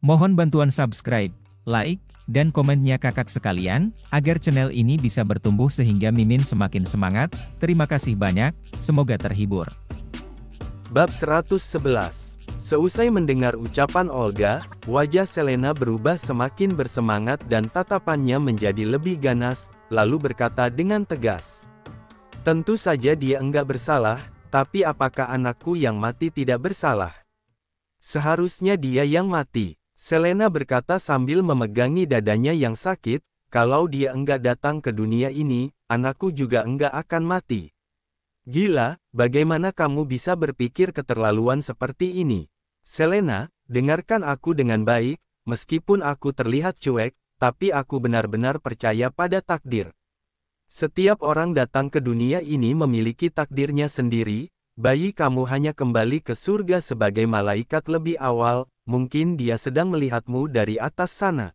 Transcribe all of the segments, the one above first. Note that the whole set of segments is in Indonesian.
Mohon bantuan subscribe, like, dan komennya kakak sekalian, agar channel ini bisa bertumbuh sehingga Mimin semakin semangat. Terima kasih banyak, semoga terhibur. Bab 111 Seusai mendengar ucapan Olga, wajah Selena berubah semakin bersemangat dan tatapannya menjadi lebih ganas, lalu berkata dengan tegas. Tentu saja dia enggak bersalah, tapi apakah anakku yang mati tidak bersalah? Seharusnya dia yang mati. Selena berkata sambil memegangi dadanya yang sakit, kalau dia enggak datang ke dunia ini, anakku juga enggak akan mati. Gila, bagaimana kamu bisa berpikir keterlaluan seperti ini? Selena, dengarkan aku dengan baik, meskipun aku terlihat cuek, tapi aku benar-benar percaya pada takdir. Setiap orang datang ke dunia ini memiliki takdirnya sendiri, Bayi kamu hanya kembali ke surga sebagai malaikat lebih awal, mungkin dia sedang melihatmu dari atas sana.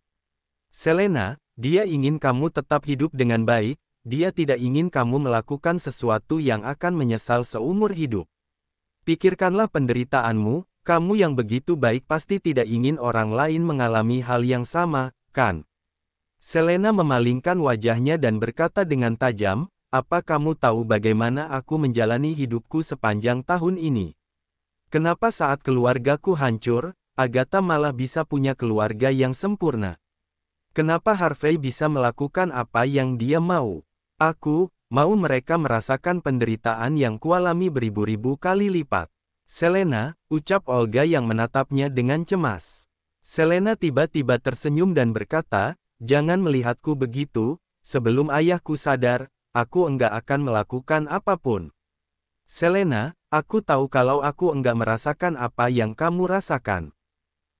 Selena, dia ingin kamu tetap hidup dengan baik, dia tidak ingin kamu melakukan sesuatu yang akan menyesal seumur hidup. Pikirkanlah penderitaanmu, kamu yang begitu baik pasti tidak ingin orang lain mengalami hal yang sama, kan? Selena memalingkan wajahnya dan berkata dengan tajam, apa kamu tahu bagaimana aku menjalani hidupku sepanjang tahun ini? Kenapa saat keluargaku hancur, Agatha malah bisa punya keluarga yang sempurna? Kenapa Harvey bisa melakukan apa yang dia mau? Aku, mau mereka merasakan penderitaan yang kualami beribu-ribu kali lipat. Selena, ucap Olga yang menatapnya dengan cemas. Selena tiba-tiba tersenyum dan berkata, Jangan melihatku begitu, sebelum ayahku sadar, aku enggak akan melakukan apapun. Selena, aku tahu kalau aku enggak merasakan apa yang kamu rasakan.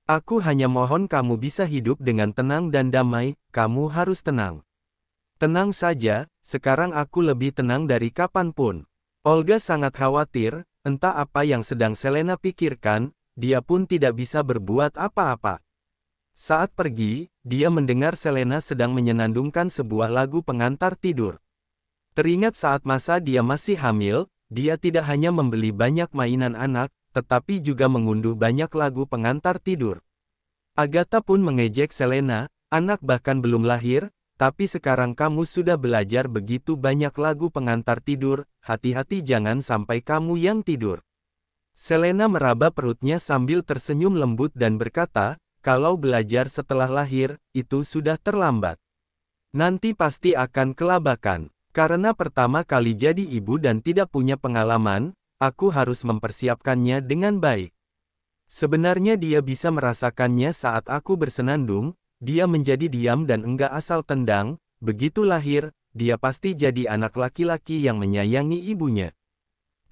Aku hanya mohon kamu bisa hidup dengan tenang dan damai, kamu harus tenang. Tenang saja, sekarang aku lebih tenang dari kapanpun. Olga sangat khawatir, entah apa yang sedang Selena pikirkan, dia pun tidak bisa berbuat apa-apa. Saat pergi, dia mendengar Selena sedang menyenandungkan sebuah lagu pengantar tidur. Teringat saat masa dia masih hamil, dia tidak hanya membeli banyak mainan anak, tetapi juga mengunduh banyak lagu pengantar tidur. Agatha pun mengejek Selena, anak bahkan belum lahir, tapi sekarang kamu sudah belajar begitu banyak lagu pengantar tidur, hati-hati jangan sampai kamu yang tidur. Selena meraba perutnya sambil tersenyum lembut dan berkata, kalau belajar setelah lahir, itu sudah terlambat. Nanti pasti akan kelabakan. Karena pertama kali jadi ibu dan tidak punya pengalaman, aku harus mempersiapkannya dengan baik. Sebenarnya dia bisa merasakannya saat aku bersenandung, dia menjadi diam dan enggak asal tendang, begitu lahir, dia pasti jadi anak laki-laki yang menyayangi ibunya.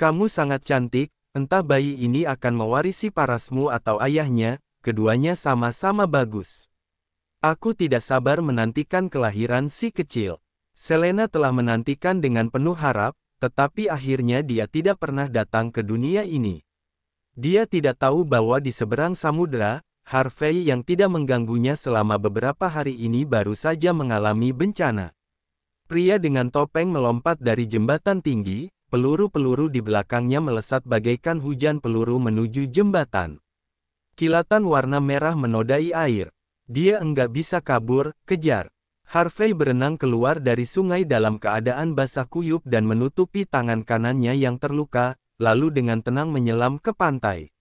Kamu sangat cantik, entah bayi ini akan mewarisi parasmu atau ayahnya, keduanya sama-sama bagus. Aku tidak sabar menantikan kelahiran si kecil. Selena telah menantikan dengan penuh harap, tetapi akhirnya dia tidak pernah datang ke dunia ini. Dia tidak tahu bahwa di seberang samudera, Harvey yang tidak mengganggunya selama beberapa hari ini baru saja mengalami bencana. Pria dengan topeng melompat dari jembatan tinggi, peluru-peluru di belakangnya melesat bagaikan hujan peluru menuju jembatan. Kilatan warna merah menodai air. Dia enggak bisa kabur, kejar. Harvey berenang keluar dari sungai dalam keadaan basah kuyup dan menutupi tangan kanannya yang terluka, lalu dengan tenang menyelam ke pantai.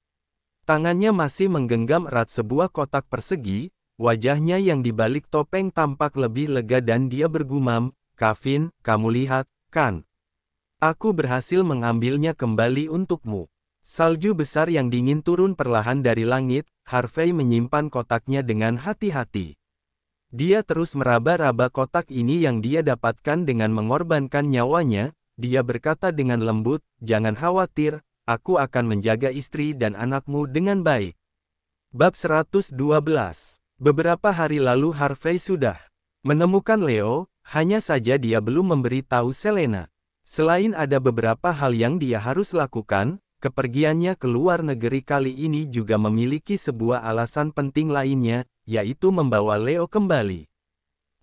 Tangannya masih menggenggam erat sebuah kotak persegi, wajahnya yang dibalik topeng tampak lebih lega dan dia bergumam, Kavin, kamu lihat, kan? Aku berhasil mengambilnya kembali untukmu. Salju besar yang dingin turun perlahan dari langit, Harvey menyimpan kotaknya dengan hati-hati. Dia terus meraba-raba kotak ini yang dia dapatkan dengan mengorbankan nyawanya, dia berkata dengan lembut, jangan khawatir, aku akan menjaga istri dan anakmu dengan baik. Bab 112 Beberapa hari lalu Harvey sudah menemukan Leo, hanya saja dia belum memberitahu Selena. Selain ada beberapa hal yang dia harus lakukan, kepergiannya ke luar negeri kali ini juga memiliki sebuah alasan penting lainnya, yaitu membawa Leo kembali.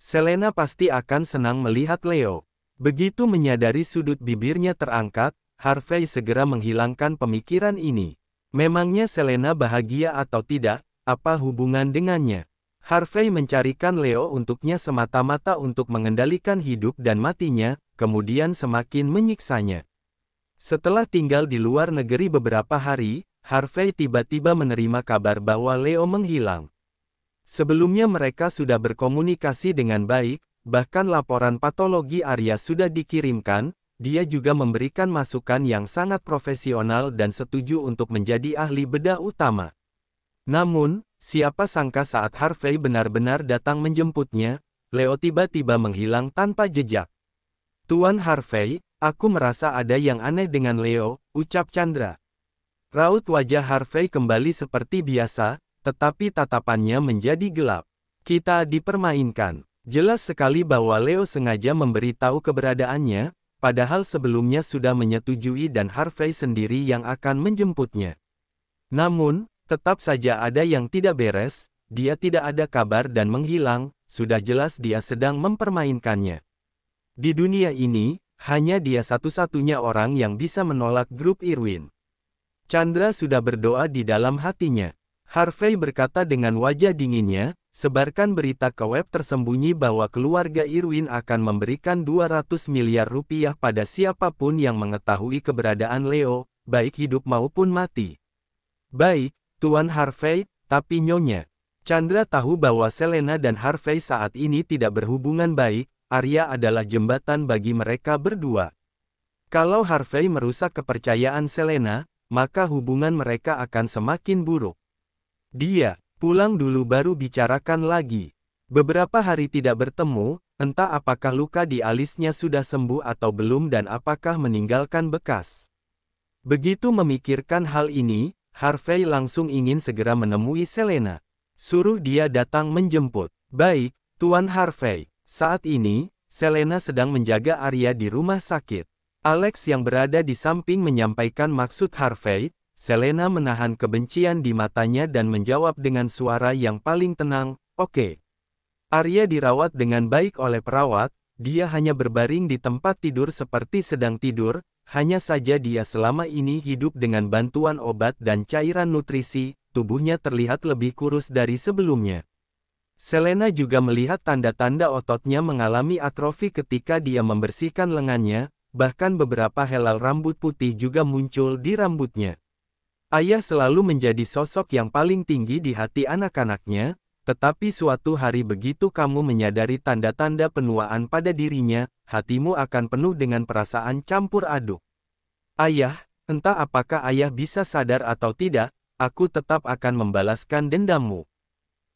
Selena pasti akan senang melihat Leo. Begitu menyadari sudut bibirnya terangkat, Harvey segera menghilangkan pemikiran ini. Memangnya Selena bahagia atau tidak, apa hubungan dengannya? Harvey mencarikan Leo untuknya semata-mata untuk mengendalikan hidup dan matinya, kemudian semakin menyiksanya. Setelah tinggal di luar negeri beberapa hari, Harvey tiba-tiba menerima kabar bahwa Leo menghilang. Sebelumnya mereka sudah berkomunikasi dengan baik, bahkan laporan patologi Arya sudah dikirimkan, dia juga memberikan masukan yang sangat profesional dan setuju untuk menjadi ahli bedah utama. Namun, siapa sangka saat Harvey benar-benar datang menjemputnya, Leo tiba-tiba menghilang tanpa jejak. Tuan Harvey, aku merasa ada yang aneh dengan Leo, ucap Chandra. Raut wajah Harvey kembali seperti biasa, tetapi tatapannya menjadi gelap. Kita dipermainkan. Jelas sekali bahwa Leo sengaja memberitahu keberadaannya, padahal sebelumnya sudah menyetujui dan Harvey sendiri yang akan menjemputnya. Namun, tetap saja ada yang tidak beres, dia tidak ada kabar dan menghilang, sudah jelas dia sedang mempermainkannya. Di dunia ini, hanya dia satu-satunya orang yang bisa menolak grup Irwin. Chandra sudah berdoa di dalam hatinya. Harvey berkata dengan wajah dinginnya, sebarkan berita ke web tersembunyi bahwa keluarga Irwin akan memberikan 200 miliar rupiah pada siapapun yang mengetahui keberadaan Leo, baik hidup maupun mati. Baik, Tuan Harvey, tapi nyonya. Chandra tahu bahwa Selena dan Harvey saat ini tidak berhubungan baik, Arya adalah jembatan bagi mereka berdua. Kalau Harvey merusak kepercayaan Selena, maka hubungan mereka akan semakin buruk. Dia, pulang dulu baru bicarakan lagi. Beberapa hari tidak bertemu, entah apakah luka di alisnya sudah sembuh atau belum dan apakah meninggalkan bekas. Begitu memikirkan hal ini, Harvey langsung ingin segera menemui Selena. Suruh dia datang menjemput. Baik, Tuan Harvey. Saat ini, Selena sedang menjaga Arya di rumah sakit. Alex yang berada di samping menyampaikan maksud Harvey, Selena menahan kebencian di matanya dan menjawab dengan suara yang paling tenang, oke. Okay. Arya dirawat dengan baik oleh perawat, dia hanya berbaring di tempat tidur seperti sedang tidur, hanya saja dia selama ini hidup dengan bantuan obat dan cairan nutrisi, tubuhnya terlihat lebih kurus dari sebelumnya. Selena juga melihat tanda-tanda ototnya mengalami atrofi ketika dia membersihkan lengannya, bahkan beberapa helal rambut putih juga muncul di rambutnya. Ayah selalu menjadi sosok yang paling tinggi di hati anak-anaknya, tetapi suatu hari begitu kamu menyadari tanda-tanda penuaan pada dirinya, hatimu akan penuh dengan perasaan campur aduk. Ayah, entah apakah ayah bisa sadar atau tidak, aku tetap akan membalaskan dendammu.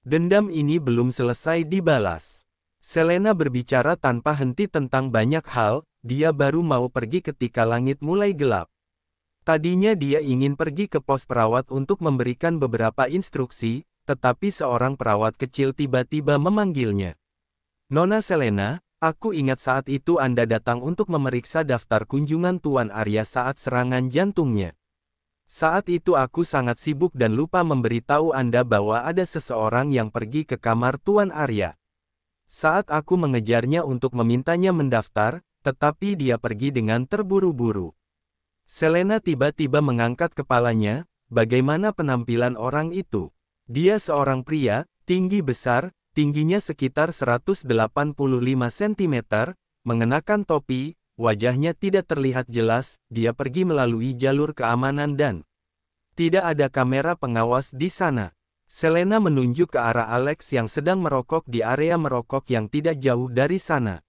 Dendam ini belum selesai dibalas. Selena berbicara tanpa henti tentang banyak hal, dia baru mau pergi ketika langit mulai gelap. Tadinya dia ingin pergi ke pos perawat untuk memberikan beberapa instruksi, tetapi seorang perawat kecil tiba-tiba memanggilnya. Nona Selena, aku ingat saat itu Anda datang untuk memeriksa daftar kunjungan Tuan Arya saat serangan jantungnya. Saat itu aku sangat sibuk dan lupa memberitahu Anda bahwa ada seseorang yang pergi ke kamar Tuan Arya. Saat aku mengejarnya untuk memintanya mendaftar, tetapi dia pergi dengan terburu-buru. Selena tiba-tiba mengangkat kepalanya, bagaimana penampilan orang itu? Dia seorang pria, tinggi besar, tingginya sekitar 185 cm, mengenakan topi, wajahnya tidak terlihat jelas, dia pergi melalui jalur keamanan dan tidak ada kamera pengawas di sana. Selena menunjuk ke arah Alex yang sedang merokok di area merokok yang tidak jauh dari sana.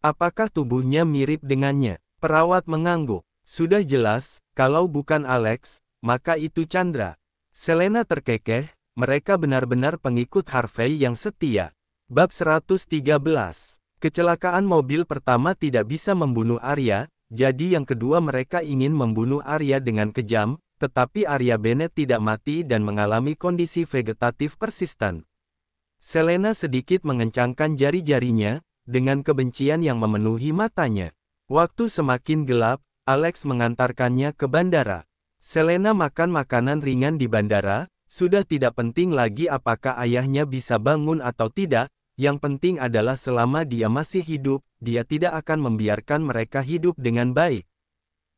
Apakah tubuhnya mirip dengannya? Perawat mengangguk. Sudah jelas, kalau bukan Alex, maka itu Chandra. Selena terkekeh, mereka benar-benar pengikut Harvey yang setia. Bab 113. Kecelakaan mobil pertama tidak bisa membunuh Arya, jadi yang kedua mereka ingin membunuh Arya dengan kejam, tetapi Arya Bennett tidak mati dan mengalami kondisi vegetatif persisten. Selena sedikit mengencangkan jari-jarinya, dengan kebencian yang memenuhi matanya. Waktu semakin gelap, Alex mengantarkannya ke bandara. Selena makan makanan ringan di bandara, sudah tidak penting lagi apakah ayahnya bisa bangun atau tidak, yang penting adalah selama dia masih hidup, dia tidak akan membiarkan mereka hidup dengan baik.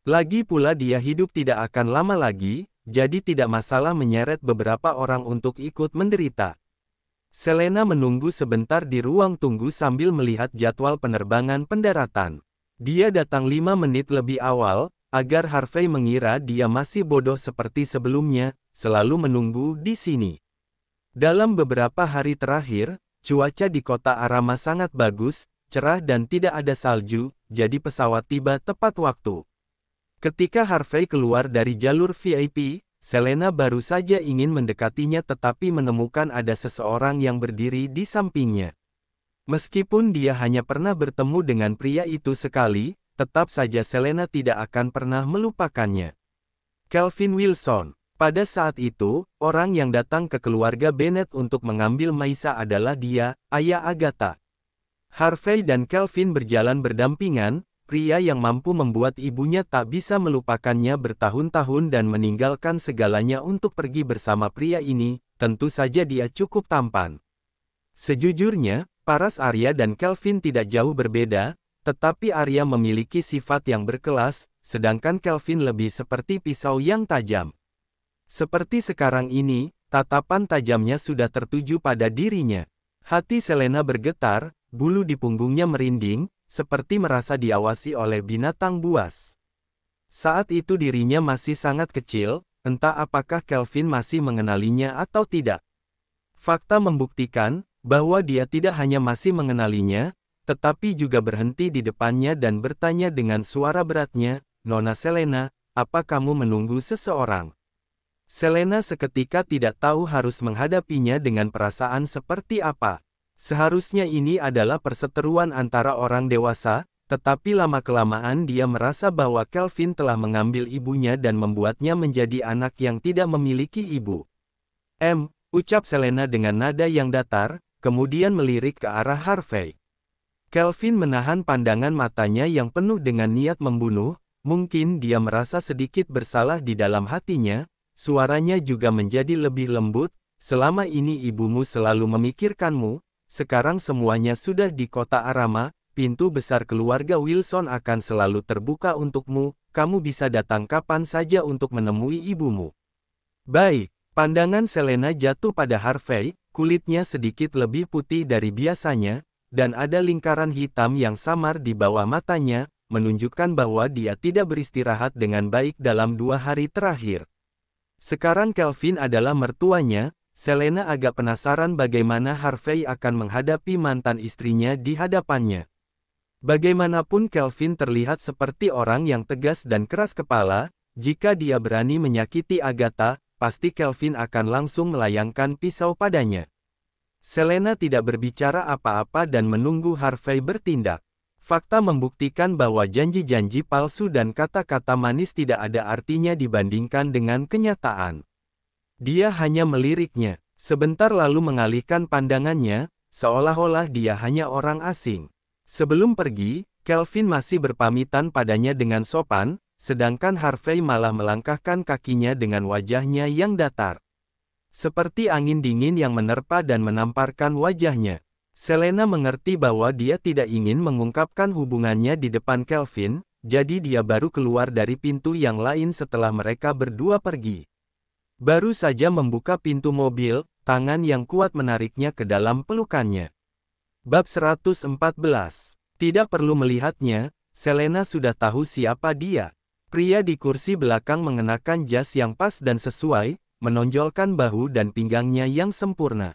Lagi pula dia hidup tidak akan lama lagi, jadi tidak masalah menyeret beberapa orang untuk ikut menderita. Selena menunggu sebentar di ruang tunggu sambil melihat jadwal penerbangan pendaratan. Dia datang lima menit lebih awal, agar Harvey mengira dia masih bodoh seperti sebelumnya, selalu menunggu di sini. Dalam beberapa hari terakhir, cuaca di kota Arama sangat bagus, cerah dan tidak ada salju, jadi pesawat tiba tepat waktu. Ketika Harvey keluar dari jalur VIP, Selena baru saja ingin mendekatinya tetapi menemukan ada seseorang yang berdiri di sampingnya. Meskipun dia hanya pernah bertemu dengan pria itu sekali, tetap saja Selena tidak akan pernah melupakannya. Kelvin Wilson Pada saat itu, orang yang datang ke keluarga Bennett untuk mengambil Maisa adalah dia, ayah Agatha. Harvey dan Kelvin berjalan berdampingan, pria yang mampu membuat ibunya tak bisa melupakannya bertahun-tahun dan meninggalkan segalanya untuk pergi bersama pria ini, tentu saja dia cukup tampan. Sejujurnya, Paras Arya dan Kelvin tidak jauh berbeda, tetapi Arya memiliki sifat yang berkelas, sedangkan Kelvin lebih seperti pisau yang tajam. Seperti sekarang ini, tatapan tajamnya sudah tertuju pada dirinya. Hati Selena bergetar, bulu di punggungnya merinding, seperti merasa diawasi oleh binatang buas. Saat itu dirinya masih sangat kecil, entah apakah Kelvin masih mengenalinya atau tidak. Fakta membuktikan, bahwa dia tidak hanya masih mengenalinya, tetapi juga berhenti di depannya dan bertanya dengan suara beratnya, Nona Selena, apa kamu menunggu seseorang? Selena seketika tidak tahu harus menghadapinya dengan perasaan seperti apa. Seharusnya ini adalah perseteruan antara orang dewasa, tetapi lama-kelamaan dia merasa bahwa Kelvin telah mengambil ibunya dan membuatnya menjadi anak yang tidak memiliki ibu. M, ucap Selena dengan nada yang datar, kemudian melirik ke arah Harvey. Kelvin menahan pandangan matanya yang penuh dengan niat membunuh, mungkin dia merasa sedikit bersalah di dalam hatinya, suaranya juga menjadi lebih lembut, selama ini ibumu selalu memikirkanmu, sekarang semuanya sudah di kota Arama, pintu besar keluarga Wilson akan selalu terbuka untukmu, kamu bisa datang kapan saja untuk menemui ibumu. Baik, pandangan Selena jatuh pada Harvey, kulitnya sedikit lebih putih dari biasanya, dan ada lingkaran hitam yang samar di bawah matanya, menunjukkan bahwa dia tidak beristirahat dengan baik dalam dua hari terakhir. Sekarang Kelvin adalah mertuanya, Selena agak penasaran bagaimana Harvey akan menghadapi mantan istrinya di hadapannya. Bagaimanapun Kelvin terlihat seperti orang yang tegas dan keras kepala, jika dia berani menyakiti Agatha, pasti Kelvin akan langsung melayangkan pisau padanya. Selena tidak berbicara apa-apa dan menunggu Harvey bertindak. Fakta membuktikan bahwa janji-janji palsu dan kata-kata manis tidak ada artinya dibandingkan dengan kenyataan. Dia hanya meliriknya, sebentar lalu mengalihkan pandangannya, seolah-olah dia hanya orang asing. Sebelum pergi, Kelvin masih berpamitan padanya dengan sopan, Sedangkan Harvey malah melangkahkan kakinya dengan wajahnya yang datar. Seperti angin dingin yang menerpa dan menamparkan wajahnya. Selena mengerti bahwa dia tidak ingin mengungkapkan hubungannya di depan Kelvin, jadi dia baru keluar dari pintu yang lain setelah mereka berdua pergi. Baru saja membuka pintu mobil, tangan yang kuat menariknya ke dalam pelukannya. Bab 114. Tidak perlu melihatnya, Selena sudah tahu siapa dia. Pria di kursi belakang mengenakan jas yang pas dan sesuai, menonjolkan bahu dan pinggangnya yang sempurna.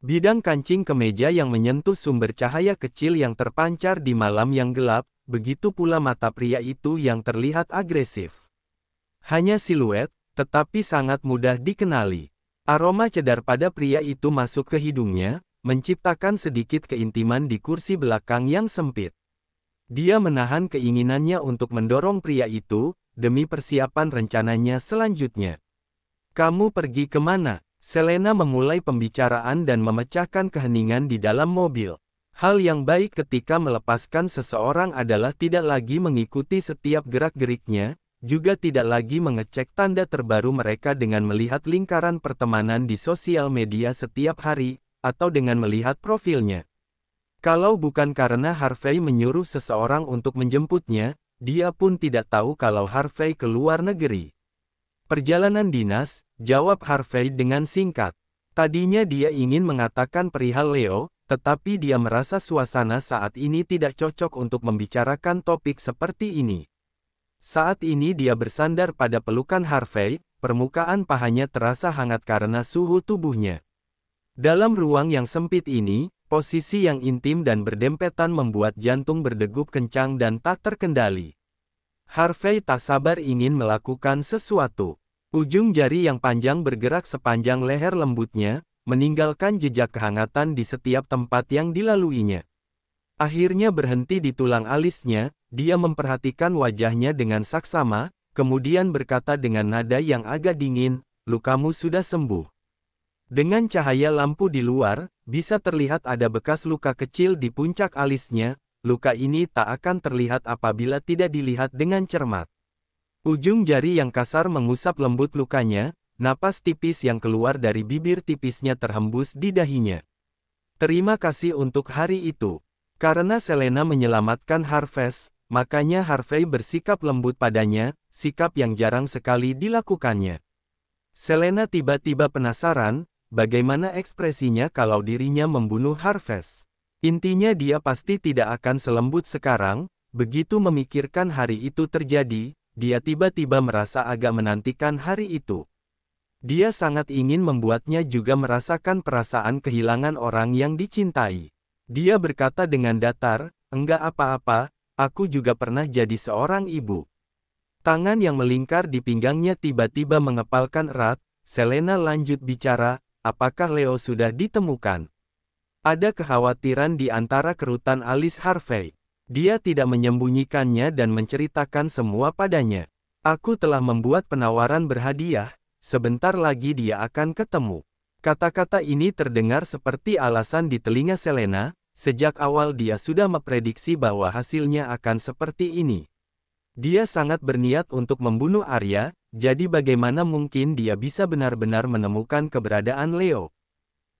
Bidang kancing kemeja yang menyentuh sumber cahaya kecil yang terpancar di malam yang gelap, begitu pula mata pria itu yang terlihat agresif. Hanya siluet, tetapi sangat mudah dikenali. Aroma cedar pada pria itu masuk ke hidungnya, menciptakan sedikit keintiman di kursi belakang yang sempit. Dia menahan keinginannya untuk mendorong pria itu, demi persiapan rencananya selanjutnya. Kamu pergi kemana? Selena memulai pembicaraan dan memecahkan keheningan di dalam mobil. Hal yang baik ketika melepaskan seseorang adalah tidak lagi mengikuti setiap gerak-geriknya, juga tidak lagi mengecek tanda terbaru mereka dengan melihat lingkaran pertemanan di sosial media setiap hari, atau dengan melihat profilnya. Kalau bukan karena Harvey menyuruh seseorang untuk menjemputnya, dia pun tidak tahu kalau Harvey ke luar negeri. Perjalanan dinas, jawab Harvey dengan singkat. Tadinya dia ingin mengatakan perihal Leo, tetapi dia merasa suasana saat ini tidak cocok untuk membicarakan topik seperti ini. Saat ini dia bersandar pada pelukan Harvey, permukaan pahanya terasa hangat karena suhu tubuhnya. Dalam ruang yang sempit ini, Posisi yang intim dan berdempetan membuat jantung berdegup kencang dan tak terkendali. Harvey tak sabar ingin melakukan sesuatu. Ujung jari yang panjang bergerak sepanjang leher lembutnya, meninggalkan jejak kehangatan di setiap tempat yang dilaluinya. Akhirnya berhenti di tulang alisnya, dia memperhatikan wajahnya dengan saksama, kemudian berkata dengan nada yang agak dingin, lukamu sudah sembuh. Dengan cahaya lampu di luar, bisa terlihat ada bekas luka kecil di puncak alisnya, luka ini tak akan terlihat apabila tidak dilihat dengan cermat. Ujung jari yang kasar mengusap lembut lukanya, napas tipis yang keluar dari bibir tipisnya terhembus di dahinya. Terima kasih untuk hari itu. Karena Selena menyelamatkan Harvest, makanya Harvey bersikap lembut padanya, sikap yang jarang sekali dilakukannya. Selena tiba-tiba penasaran, Bagaimana ekspresinya kalau dirinya membunuh Harvest? Intinya dia pasti tidak akan selembut sekarang, begitu memikirkan hari itu terjadi, dia tiba-tiba merasa agak menantikan hari itu. Dia sangat ingin membuatnya juga merasakan perasaan kehilangan orang yang dicintai. Dia berkata dengan datar, enggak apa-apa, aku juga pernah jadi seorang ibu. Tangan yang melingkar di pinggangnya tiba-tiba mengepalkan erat, Selena lanjut bicara, apakah Leo sudah ditemukan? Ada kekhawatiran di antara kerutan alis Harvey. Dia tidak menyembunyikannya dan menceritakan semua padanya. Aku telah membuat penawaran berhadiah, sebentar lagi dia akan ketemu. Kata-kata ini terdengar seperti alasan di telinga Selena, sejak awal dia sudah memprediksi bahwa hasilnya akan seperti ini. Dia sangat berniat untuk membunuh Arya, jadi bagaimana mungkin dia bisa benar-benar menemukan keberadaan Leo?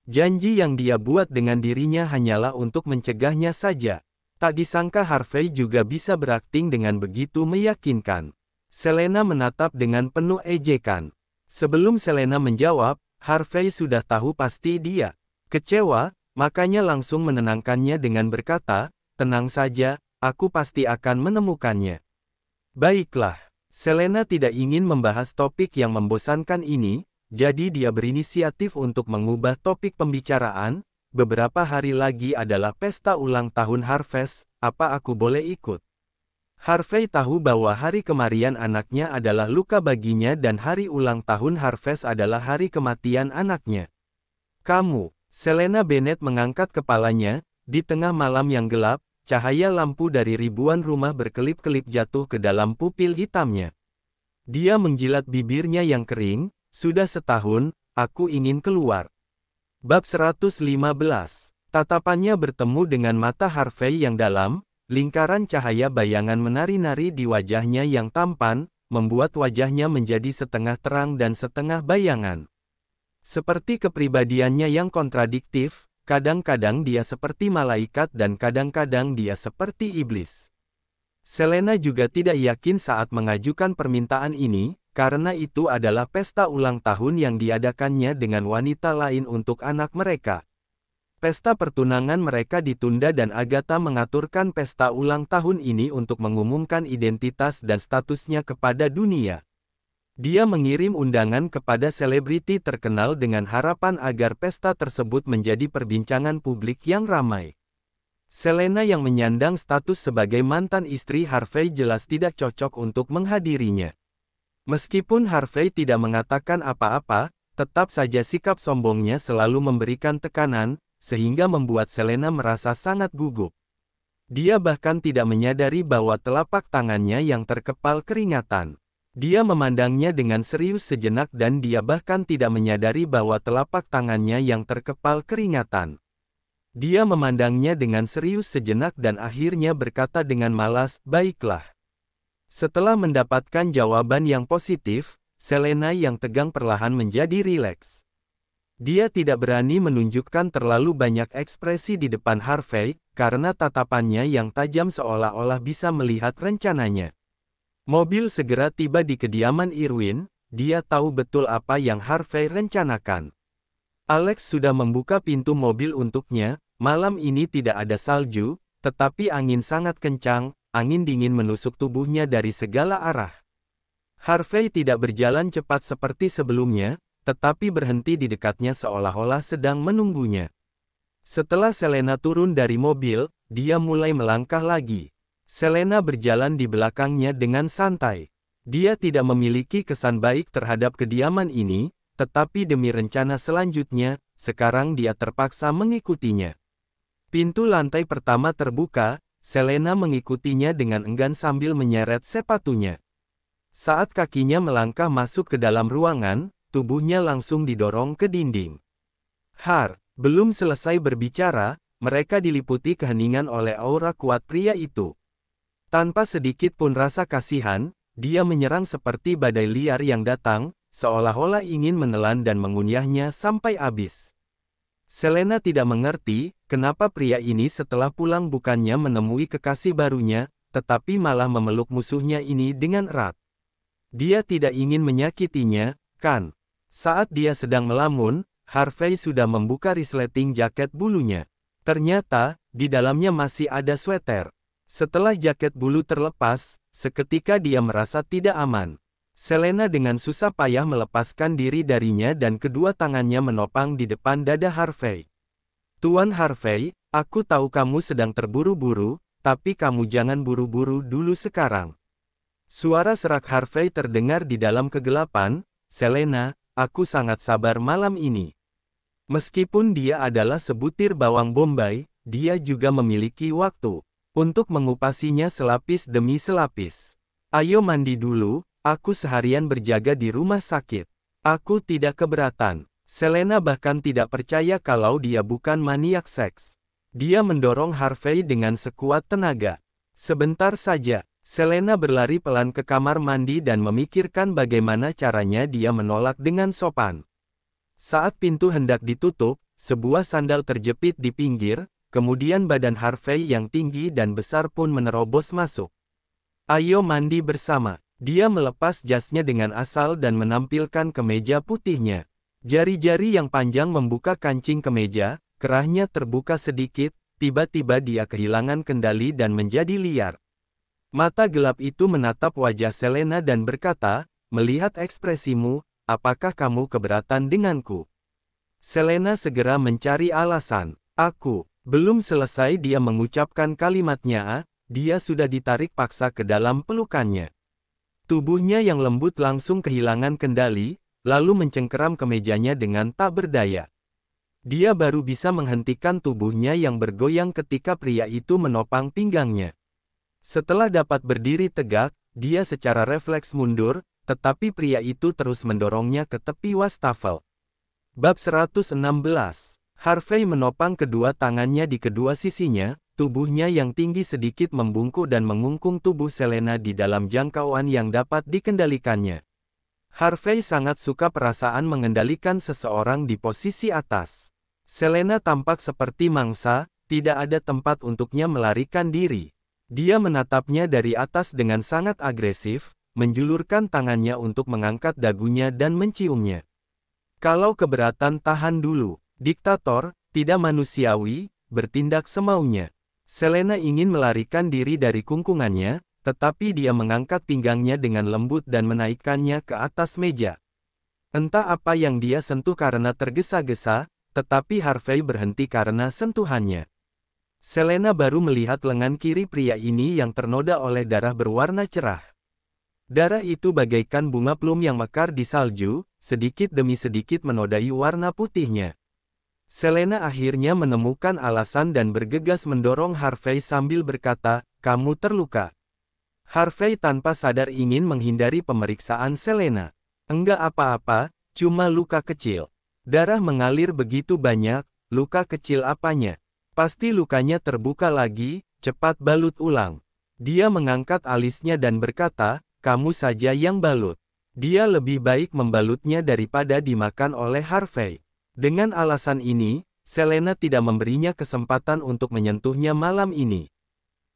Janji yang dia buat dengan dirinya hanyalah untuk mencegahnya saja. Tak disangka Harvey juga bisa berakting dengan begitu meyakinkan. Selena menatap dengan penuh ejekan. Sebelum Selena menjawab, Harvey sudah tahu pasti dia. Kecewa, makanya langsung menenangkannya dengan berkata, tenang saja, aku pasti akan menemukannya. Baiklah. Selena tidak ingin membahas topik yang membosankan ini, jadi dia berinisiatif untuk mengubah topik pembicaraan, beberapa hari lagi adalah pesta ulang tahun Harvest, apa aku boleh ikut? Harvey tahu bahwa hari kemarin anaknya adalah luka baginya dan hari ulang tahun Harvest adalah hari kematian anaknya. Kamu, Selena Bennett mengangkat kepalanya, di tengah malam yang gelap, Cahaya lampu dari ribuan rumah berkelip-kelip jatuh ke dalam pupil hitamnya. Dia menjilat bibirnya yang kering, sudah setahun, aku ingin keluar. Bab 115. Tatapannya bertemu dengan mata Harvey yang dalam, lingkaran cahaya bayangan menari-nari di wajahnya yang tampan, membuat wajahnya menjadi setengah terang dan setengah bayangan. Seperti kepribadiannya yang kontradiktif, Kadang-kadang dia seperti malaikat dan kadang-kadang dia seperti iblis. Selena juga tidak yakin saat mengajukan permintaan ini, karena itu adalah pesta ulang tahun yang diadakannya dengan wanita lain untuk anak mereka. Pesta pertunangan mereka ditunda dan Agatha mengaturkan pesta ulang tahun ini untuk mengumumkan identitas dan statusnya kepada dunia. Dia mengirim undangan kepada selebriti terkenal dengan harapan agar pesta tersebut menjadi perbincangan publik yang ramai. Selena yang menyandang status sebagai mantan istri Harvey jelas tidak cocok untuk menghadirinya. Meskipun Harvey tidak mengatakan apa-apa, tetap saja sikap sombongnya selalu memberikan tekanan, sehingga membuat Selena merasa sangat gugup. Dia bahkan tidak menyadari bahwa telapak tangannya yang terkepal keringatan. Dia memandangnya dengan serius sejenak dan dia bahkan tidak menyadari bahwa telapak tangannya yang terkepal keringatan. Dia memandangnya dengan serius sejenak dan akhirnya berkata dengan malas, baiklah. Setelah mendapatkan jawaban yang positif, Selena yang tegang perlahan menjadi rileks. Dia tidak berani menunjukkan terlalu banyak ekspresi di depan Harvey, karena tatapannya yang tajam seolah-olah bisa melihat rencananya. Mobil segera tiba di kediaman Irwin, dia tahu betul apa yang Harvey rencanakan. Alex sudah membuka pintu mobil untuknya, malam ini tidak ada salju, tetapi angin sangat kencang, angin dingin menusuk tubuhnya dari segala arah. Harvey tidak berjalan cepat seperti sebelumnya, tetapi berhenti di dekatnya seolah-olah sedang menunggunya. Setelah Selena turun dari mobil, dia mulai melangkah lagi. Selena berjalan di belakangnya dengan santai. Dia tidak memiliki kesan baik terhadap kediaman ini, tetapi demi rencana selanjutnya, sekarang dia terpaksa mengikutinya. Pintu lantai pertama terbuka, Selena mengikutinya dengan enggan sambil menyeret sepatunya. Saat kakinya melangkah masuk ke dalam ruangan, tubuhnya langsung didorong ke dinding. Har, belum selesai berbicara, mereka diliputi keheningan oleh aura kuat pria itu. Tanpa sedikit pun rasa kasihan, dia menyerang seperti badai liar yang datang, seolah-olah ingin menelan dan mengunyahnya sampai habis. Selena tidak mengerti, kenapa pria ini setelah pulang bukannya menemui kekasih barunya, tetapi malah memeluk musuhnya ini dengan erat. Dia tidak ingin menyakitinya, kan? Saat dia sedang melamun, Harvey sudah membuka resleting jaket bulunya. Ternyata, di dalamnya masih ada sweater. Setelah jaket bulu terlepas, seketika dia merasa tidak aman. Selena dengan susah payah melepaskan diri darinya dan kedua tangannya menopang di depan dada Harvey. Tuan Harvey, aku tahu kamu sedang terburu-buru, tapi kamu jangan buru-buru dulu sekarang. Suara serak Harvey terdengar di dalam kegelapan, Selena, aku sangat sabar malam ini. Meskipun dia adalah sebutir bawang bombay, dia juga memiliki waktu. Untuk mengupasinya selapis demi selapis. Ayo mandi dulu, aku seharian berjaga di rumah sakit. Aku tidak keberatan. Selena bahkan tidak percaya kalau dia bukan maniak seks. Dia mendorong Harvey dengan sekuat tenaga. Sebentar saja, Selena berlari pelan ke kamar mandi dan memikirkan bagaimana caranya dia menolak dengan sopan. Saat pintu hendak ditutup, sebuah sandal terjepit di pinggir, Kemudian badan Harvey yang tinggi dan besar pun menerobos masuk. Ayo mandi bersama. Dia melepas jasnya dengan asal dan menampilkan kemeja putihnya. Jari-jari yang panjang membuka kancing kemeja, kerahnya terbuka sedikit, tiba-tiba dia kehilangan kendali dan menjadi liar. Mata gelap itu menatap wajah Selena dan berkata, melihat ekspresimu, apakah kamu keberatan denganku? Selena segera mencari alasan. Aku, belum selesai dia mengucapkan kalimatnya, ah, dia sudah ditarik paksa ke dalam pelukannya. Tubuhnya yang lembut langsung kehilangan kendali, lalu mencengkeram kemejanya dengan tak berdaya. Dia baru bisa menghentikan tubuhnya yang bergoyang ketika pria itu menopang pinggangnya. Setelah dapat berdiri tegak, dia secara refleks mundur, tetapi pria itu terus mendorongnya ke tepi wastafel. Bab 116 Harvey menopang kedua tangannya di kedua sisinya, tubuhnya yang tinggi sedikit membungkuk dan mengungkung tubuh Selena di dalam jangkauan yang dapat dikendalikannya. Harvey sangat suka perasaan mengendalikan seseorang di posisi atas. Selena tampak seperti mangsa, tidak ada tempat untuknya melarikan diri. Dia menatapnya dari atas dengan sangat agresif, menjulurkan tangannya untuk mengangkat dagunya dan menciumnya. Kalau keberatan tahan dulu, Diktator, tidak manusiawi, bertindak semaunya. Selena ingin melarikan diri dari kungkungannya, tetapi dia mengangkat pinggangnya dengan lembut dan menaikkannya ke atas meja. Entah apa yang dia sentuh karena tergesa-gesa, tetapi Harvey berhenti karena sentuhannya. Selena baru melihat lengan kiri pria ini yang ternoda oleh darah berwarna cerah. Darah itu bagaikan bunga plum yang mekar di salju, sedikit demi sedikit menodai warna putihnya. Selena akhirnya menemukan alasan dan bergegas mendorong Harvey sambil berkata, kamu terluka. Harvey tanpa sadar ingin menghindari pemeriksaan Selena. Enggak apa-apa, cuma luka kecil. Darah mengalir begitu banyak, luka kecil apanya. Pasti lukanya terbuka lagi, cepat balut ulang. Dia mengangkat alisnya dan berkata, kamu saja yang balut. Dia lebih baik membalutnya daripada dimakan oleh Harvey. Dengan alasan ini, Selena tidak memberinya kesempatan untuk menyentuhnya malam ini.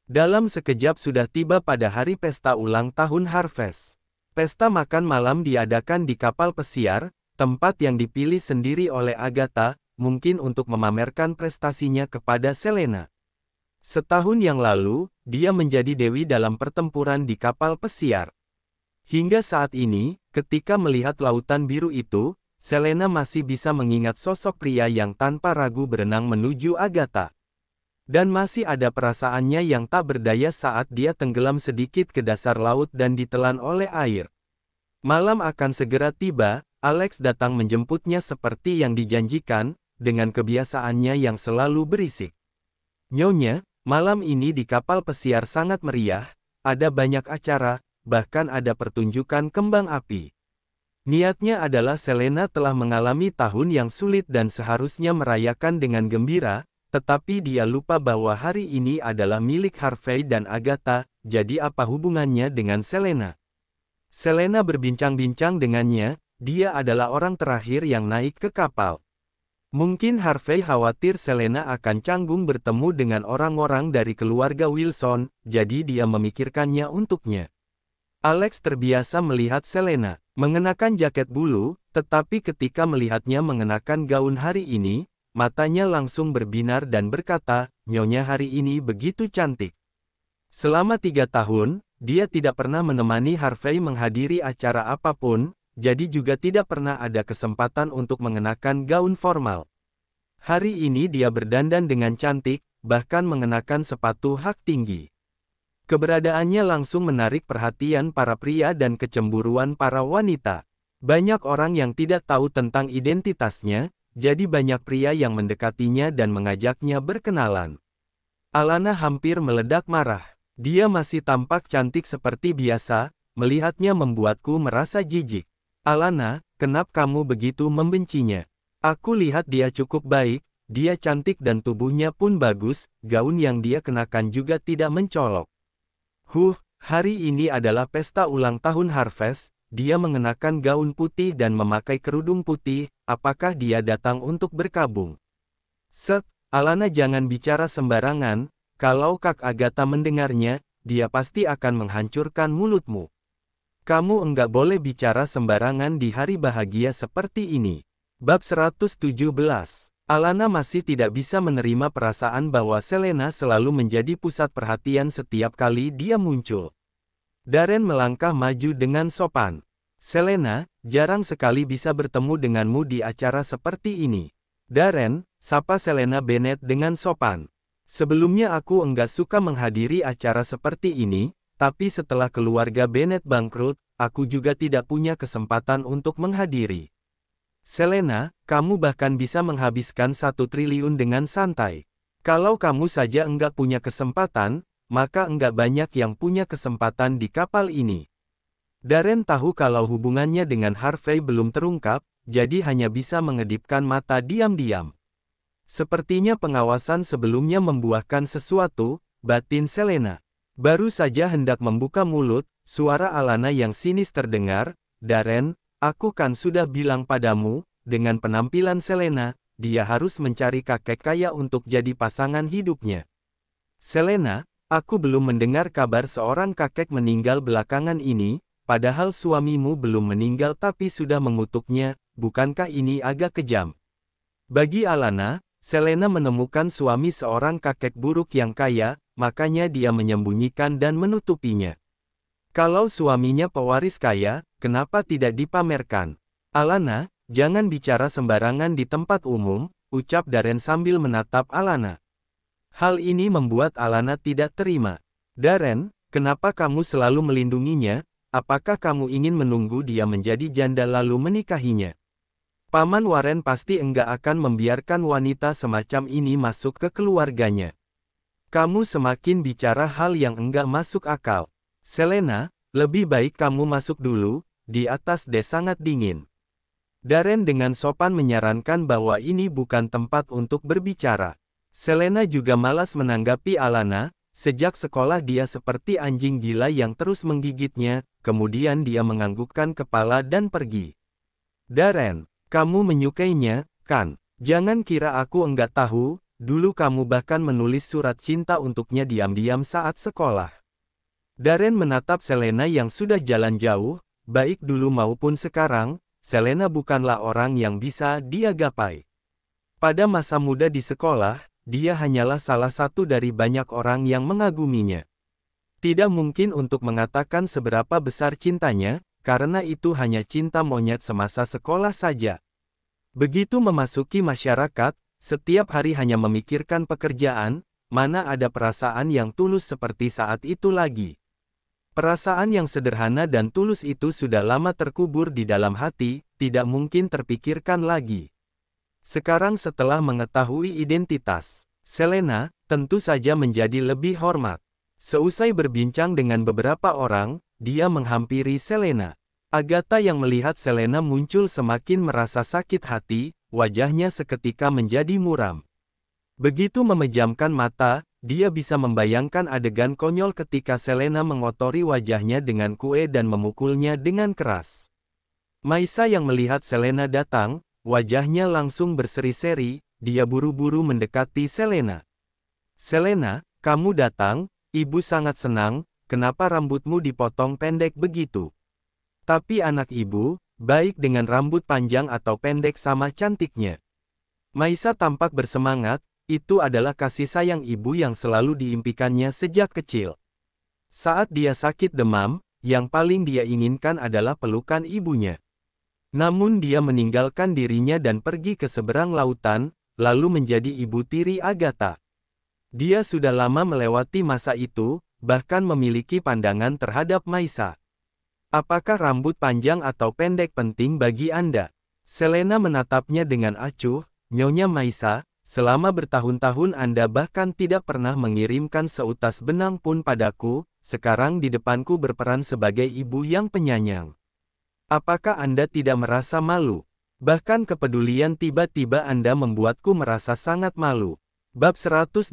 Dalam sekejap sudah tiba pada hari pesta ulang tahun Harvest. Pesta makan malam diadakan di kapal pesiar, tempat yang dipilih sendiri oleh Agatha, mungkin untuk memamerkan prestasinya kepada Selena. Setahun yang lalu, dia menjadi dewi dalam pertempuran di kapal pesiar. Hingga saat ini, ketika melihat lautan biru itu, Selena masih bisa mengingat sosok pria yang tanpa ragu berenang menuju Agatha. Dan masih ada perasaannya yang tak berdaya saat dia tenggelam sedikit ke dasar laut dan ditelan oleh air. Malam akan segera tiba, Alex datang menjemputnya seperti yang dijanjikan, dengan kebiasaannya yang selalu berisik. Nyonya, malam ini di kapal pesiar sangat meriah, ada banyak acara, bahkan ada pertunjukan kembang api. Niatnya adalah Selena telah mengalami tahun yang sulit dan seharusnya merayakan dengan gembira, tetapi dia lupa bahwa hari ini adalah milik Harvey dan Agatha, jadi apa hubungannya dengan Selena? Selena berbincang-bincang dengannya, dia adalah orang terakhir yang naik ke kapal. Mungkin Harvey khawatir Selena akan canggung bertemu dengan orang-orang dari keluarga Wilson, jadi dia memikirkannya untuknya. Alex terbiasa melihat Selena mengenakan jaket bulu, tetapi ketika melihatnya mengenakan gaun hari ini, matanya langsung berbinar dan berkata, Nyonya hari ini begitu cantik. Selama tiga tahun, dia tidak pernah menemani Harvey menghadiri acara apapun, jadi juga tidak pernah ada kesempatan untuk mengenakan gaun formal. Hari ini dia berdandan dengan cantik, bahkan mengenakan sepatu hak tinggi. Keberadaannya langsung menarik perhatian para pria dan kecemburuan para wanita. Banyak orang yang tidak tahu tentang identitasnya, jadi banyak pria yang mendekatinya dan mengajaknya berkenalan. Alana hampir meledak marah. Dia masih tampak cantik seperti biasa, melihatnya membuatku merasa jijik. Alana, kenapa kamu begitu membencinya? Aku lihat dia cukup baik, dia cantik dan tubuhnya pun bagus, gaun yang dia kenakan juga tidak mencolok. Huh, hari ini adalah pesta ulang tahun Harvest, dia mengenakan gaun putih dan memakai kerudung putih, apakah dia datang untuk berkabung? Set, Alana jangan bicara sembarangan, kalau Kak Agatha mendengarnya, dia pasti akan menghancurkan mulutmu. Kamu enggak boleh bicara sembarangan di hari bahagia seperti ini. Bab 117 Alana masih tidak bisa menerima perasaan bahwa Selena selalu menjadi pusat perhatian setiap kali dia muncul. Darren melangkah maju dengan sopan. Selena, jarang sekali bisa bertemu denganmu di acara seperti ini. Darren, sapa Selena Bennett dengan sopan. Sebelumnya aku enggak suka menghadiri acara seperti ini, tapi setelah keluarga Bennett bangkrut, aku juga tidak punya kesempatan untuk menghadiri. Selena, kamu bahkan bisa menghabiskan satu triliun dengan santai. Kalau kamu saja enggak punya kesempatan, maka enggak banyak yang punya kesempatan di kapal ini. Darren tahu kalau hubungannya dengan Harvey belum terungkap, jadi hanya bisa mengedipkan mata diam-diam. Sepertinya pengawasan sebelumnya membuahkan sesuatu, batin Selena. Baru saja hendak membuka mulut, suara Alana yang sinis terdengar, Darren, Aku kan sudah bilang padamu, dengan penampilan Selena, dia harus mencari kakek kaya untuk jadi pasangan hidupnya. Selena, aku belum mendengar kabar seorang kakek meninggal belakangan ini, padahal suamimu belum meninggal tapi sudah mengutuknya, bukankah ini agak kejam? Bagi Alana, Selena menemukan suami seorang kakek buruk yang kaya, makanya dia menyembunyikan dan menutupinya. Kalau suaminya pewaris kaya, kenapa tidak dipamerkan? Alana, jangan bicara sembarangan di tempat umum, ucap Darren sambil menatap Alana. Hal ini membuat Alana tidak terima. Darren, kenapa kamu selalu melindunginya? Apakah kamu ingin menunggu dia menjadi janda lalu menikahinya? Paman Warren pasti enggak akan membiarkan wanita semacam ini masuk ke keluarganya. Kamu semakin bicara hal yang enggak masuk akal. Selena, lebih baik kamu masuk dulu, di atas des sangat dingin. Darren dengan sopan menyarankan bahwa ini bukan tempat untuk berbicara. Selena juga malas menanggapi Alana, sejak sekolah dia seperti anjing gila yang terus menggigitnya, kemudian dia menganggukkan kepala dan pergi. Darren, kamu menyukainya, kan? Jangan kira aku enggak tahu, dulu kamu bahkan menulis surat cinta untuknya diam-diam saat sekolah. Darren menatap Selena yang sudah jalan jauh, baik dulu maupun sekarang, Selena bukanlah orang yang bisa dia gapai. Pada masa muda di sekolah, dia hanyalah salah satu dari banyak orang yang mengaguminya. Tidak mungkin untuk mengatakan seberapa besar cintanya, karena itu hanya cinta monyet semasa sekolah saja. Begitu memasuki masyarakat, setiap hari hanya memikirkan pekerjaan, mana ada perasaan yang tulus seperti saat itu lagi. Perasaan yang sederhana dan tulus itu sudah lama terkubur di dalam hati, tidak mungkin terpikirkan lagi. Sekarang setelah mengetahui identitas, Selena, tentu saja menjadi lebih hormat. Seusai berbincang dengan beberapa orang, dia menghampiri Selena. Agatha yang melihat Selena muncul semakin merasa sakit hati, wajahnya seketika menjadi muram. Begitu memejamkan mata, dia bisa membayangkan adegan konyol ketika Selena mengotori wajahnya dengan kue dan memukulnya dengan keras. Maisa yang melihat Selena datang, wajahnya langsung berseri-seri, dia buru-buru mendekati Selena. Selena, kamu datang, ibu sangat senang, kenapa rambutmu dipotong pendek begitu? Tapi anak ibu, baik dengan rambut panjang atau pendek sama cantiknya. Maisa tampak bersemangat, itu adalah kasih sayang ibu yang selalu diimpikannya sejak kecil. Saat dia sakit demam, yang paling dia inginkan adalah pelukan ibunya. Namun dia meninggalkan dirinya dan pergi ke seberang lautan, lalu menjadi ibu tiri Agatha. Dia sudah lama melewati masa itu, bahkan memiliki pandangan terhadap Maisa. Apakah rambut panjang atau pendek penting bagi Anda? Selena menatapnya dengan acuh, Nyonya Maisa, Selama bertahun-tahun Anda bahkan tidak pernah mengirimkan seutas benang pun padaku, sekarang di depanku berperan sebagai ibu yang penyayang. Apakah Anda tidak merasa malu? Bahkan kepedulian tiba-tiba Anda membuatku merasa sangat malu. Bab 118.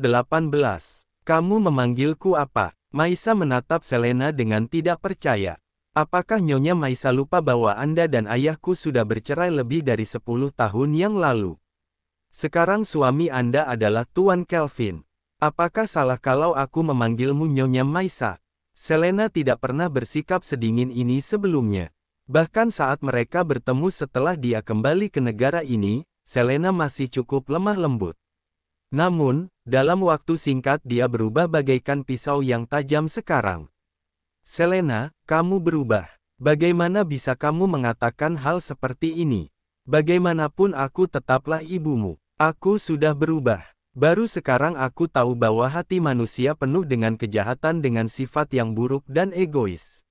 Kamu memanggilku apa? Maisa menatap Selena dengan tidak percaya. Apakah Nyonya Maisa lupa bahwa Anda dan ayahku sudah bercerai lebih dari 10 tahun yang lalu? Sekarang suami Anda adalah Tuan Kelvin. Apakah salah kalau aku memanggilmu Nyonya Maisa? Selena tidak pernah bersikap sedingin ini sebelumnya. Bahkan saat mereka bertemu setelah dia kembali ke negara ini, Selena masih cukup lemah lembut. Namun, dalam waktu singkat dia berubah bagaikan pisau yang tajam sekarang. Selena, kamu berubah. Bagaimana bisa kamu mengatakan hal seperti ini? Bagaimanapun aku tetaplah ibumu. Aku sudah berubah. Baru sekarang aku tahu bahwa hati manusia penuh dengan kejahatan dengan sifat yang buruk dan egois.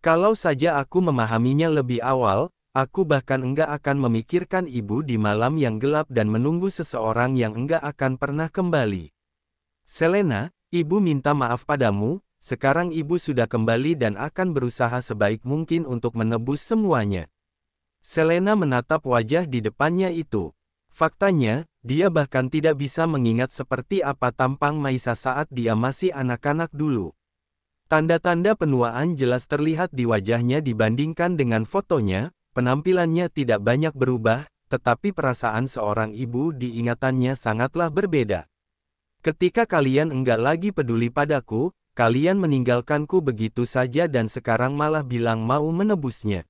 Kalau saja aku memahaminya lebih awal, aku bahkan enggak akan memikirkan ibu di malam yang gelap dan menunggu seseorang yang enggak akan pernah kembali. Selena, ibu minta maaf padamu, sekarang ibu sudah kembali dan akan berusaha sebaik mungkin untuk menebus semuanya. Selena menatap wajah di depannya itu. Faktanya, dia bahkan tidak bisa mengingat seperti apa tampang Maisa saat dia masih anak-anak dulu. Tanda-tanda penuaan jelas terlihat di wajahnya dibandingkan dengan fotonya, penampilannya tidak banyak berubah, tetapi perasaan seorang ibu diingatannya sangatlah berbeda. Ketika kalian enggak lagi peduli padaku, kalian meninggalkanku begitu saja dan sekarang malah bilang mau menebusnya.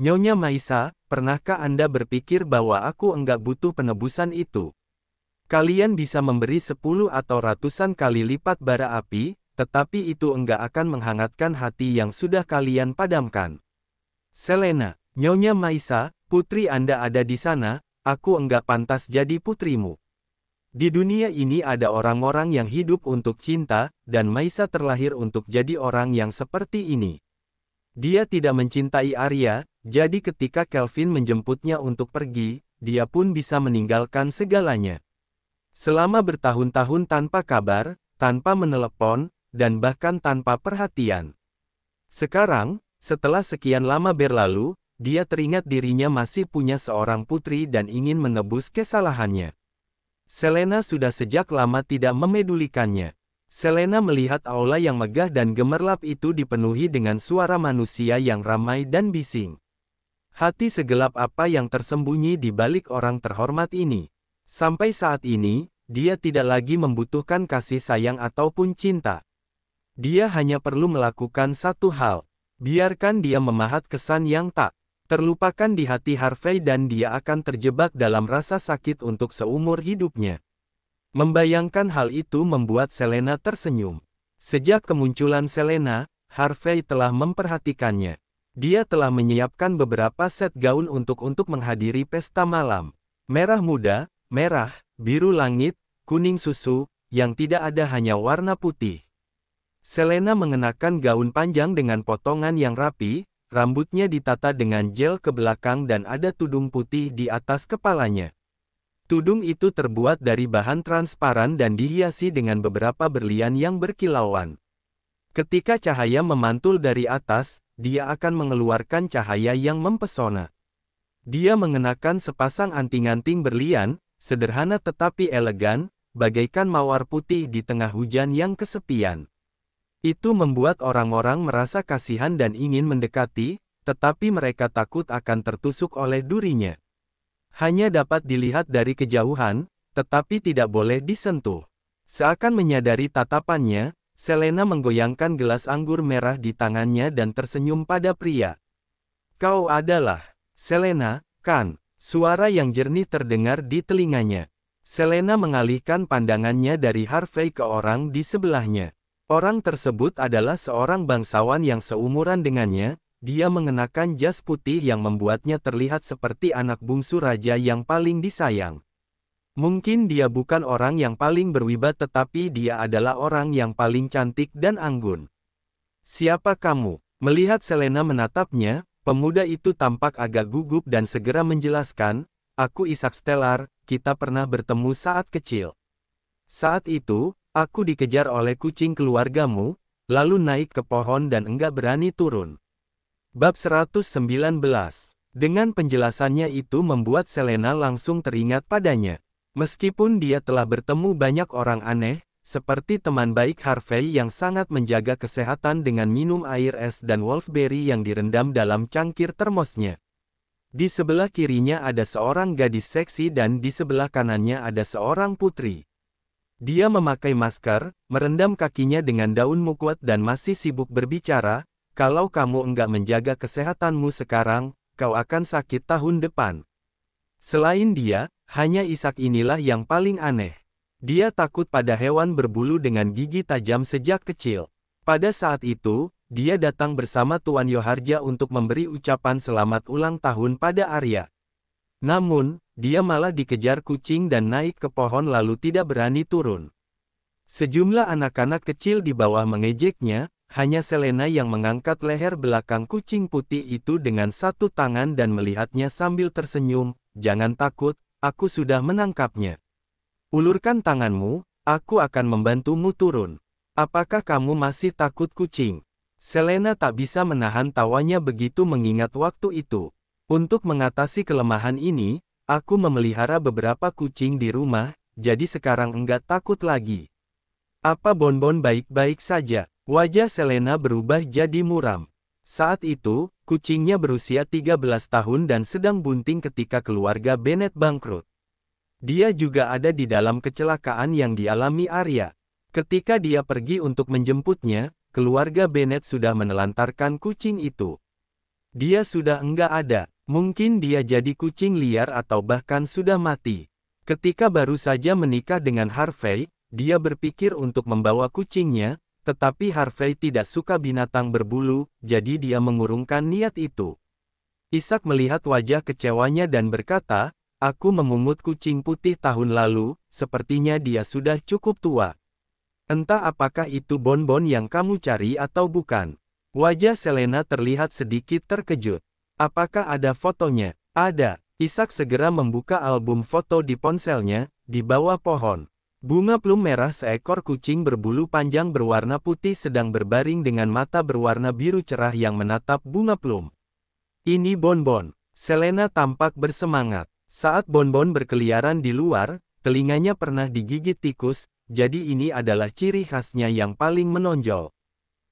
Nyonya Maisa, pernahkah Anda berpikir bahwa aku enggak butuh penebusan itu? Kalian bisa memberi sepuluh atau ratusan kali lipat bara api, tetapi itu enggak akan menghangatkan hati yang sudah kalian padamkan. Selena, Nyonya Maisa, putri Anda ada di sana, aku enggak pantas jadi putrimu. Di dunia ini ada orang-orang yang hidup untuk cinta, dan Maisa terlahir untuk jadi orang yang seperti ini. Dia tidak mencintai Arya, jadi ketika Kelvin menjemputnya untuk pergi, dia pun bisa meninggalkan segalanya. Selama bertahun-tahun tanpa kabar, tanpa menelepon, dan bahkan tanpa perhatian. Sekarang, setelah sekian lama berlalu, dia teringat dirinya masih punya seorang putri dan ingin menebus kesalahannya. Selena sudah sejak lama tidak memedulikannya. Selena melihat aula yang megah dan gemerlap itu dipenuhi dengan suara manusia yang ramai dan bising. Hati segelap apa yang tersembunyi di balik orang terhormat ini. Sampai saat ini, dia tidak lagi membutuhkan kasih sayang ataupun cinta. Dia hanya perlu melakukan satu hal. Biarkan dia memahat kesan yang tak terlupakan di hati Harvey dan dia akan terjebak dalam rasa sakit untuk seumur hidupnya. Membayangkan hal itu membuat Selena tersenyum. Sejak kemunculan Selena, Harvey telah memperhatikannya. Dia telah menyiapkan beberapa set gaun untuk untuk menghadiri pesta malam. Merah muda, merah, biru langit, kuning susu, yang tidak ada hanya warna putih. Selena mengenakan gaun panjang dengan potongan yang rapi, rambutnya ditata dengan gel ke belakang dan ada tudung putih di atas kepalanya. Tudung itu terbuat dari bahan transparan dan dihiasi dengan beberapa berlian yang berkilauan. Ketika cahaya memantul dari atas, dia akan mengeluarkan cahaya yang mempesona. Dia mengenakan sepasang anting-anting berlian, sederhana tetapi elegan, bagaikan mawar putih di tengah hujan yang kesepian. Itu membuat orang-orang merasa kasihan dan ingin mendekati, tetapi mereka takut akan tertusuk oleh durinya. Hanya dapat dilihat dari kejauhan, tetapi tidak boleh disentuh. Seakan menyadari tatapannya, Selena menggoyangkan gelas anggur merah di tangannya dan tersenyum pada pria. Kau adalah, Selena, kan? Suara yang jernih terdengar di telinganya. Selena mengalihkan pandangannya dari Harvey ke orang di sebelahnya. Orang tersebut adalah seorang bangsawan yang seumuran dengannya, dia mengenakan jas putih yang membuatnya terlihat seperti anak bungsu raja yang paling disayang. Mungkin dia bukan orang yang paling berwibat tetapi dia adalah orang yang paling cantik dan anggun. Siapa kamu? Melihat Selena menatapnya, pemuda itu tampak agak gugup dan segera menjelaskan, aku Isaac Stellar, kita pernah bertemu saat kecil. Saat itu, aku dikejar oleh kucing keluargamu, lalu naik ke pohon dan enggak berani turun. Bab 119 Dengan penjelasannya itu membuat Selena langsung teringat padanya. Meskipun dia telah bertemu banyak orang aneh, seperti teman baik Harvey yang sangat menjaga kesehatan dengan minum air es dan wolfberry yang direndam dalam cangkir termosnya. Di sebelah kirinya ada seorang gadis seksi dan di sebelah kanannya ada seorang putri. Dia memakai masker, merendam kakinya dengan daun mukwat dan masih sibuk berbicara, kalau kamu enggak menjaga kesehatanmu sekarang, kau akan sakit tahun depan. Selain dia, hanya Ishak inilah yang paling aneh. Dia takut pada hewan berbulu dengan gigi tajam sejak kecil. Pada saat itu, dia datang bersama Tuan Yoharja untuk memberi ucapan selamat ulang tahun pada Arya. Namun, dia malah dikejar kucing dan naik ke pohon lalu tidak berani turun. Sejumlah anak-anak kecil di bawah mengejeknya, hanya Selena yang mengangkat leher belakang kucing putih itu dengan satu tangan dan melihatnya sambil tersenyum, jangan takut, Aku sudah menangkapnya. Ulurkan tanganmu, aku akan membantumu turun. Apakah kamu masih takut kucing? Selena tak bisa menahan tawanya begitu mengingat waktu itu. Untuk mengatasi kelemahan ini, aku memelihara beberapa kucing di rumah, jadi sekarang enggak takut lagi. Apa Bonbon baik-baik saja? Wajah Selena berubah jadi muram. Saat itu, kucingnya berusia 13 tahun dan sedang bunting ketika keluarga Bennett bangkrut. Dia juga ada di dalam kecelakaan yang dialami Arya. Ketika dia pergi untuk menjemputnya, keluarga Bennett sudah menelantarkan kucing itu. Dia sudah enggak ada, mungkin dia jadi kucing liar atau bahkan sudah mati. Ketika baru saja menikah dengan Harvey, dia berpikir untuk membawa kucingnya, tetapi Harvey tidak suka binatang berbulu, jadi dia mengurungkan niat itu. Isaac melihat wajah kecewanya dan berkata, Aku memungut kucing putih tahun lalu, sepertinya dia sudah cukup tua. Entah apakah itu bonbon yang kamu cari atau bukan. Wajah Selena terlihat sedikit terkejut. Apakah ada fotonya? Ada. Isaac segera membuka album foto di ponselnya, di bawah pohon. Bunga plum merah seekor kucing berbulu panjang berwarna putih sedang berbaring dengan mata berwarna biru cerah yang menatap bunga plum. Ini Bonbon. Selena tampak bersemangat. Saat Bonbon berkeliaran di luar, telinganya pernah digigit tikus, jadi ini adalah ciri khasnya yang paling menonjol.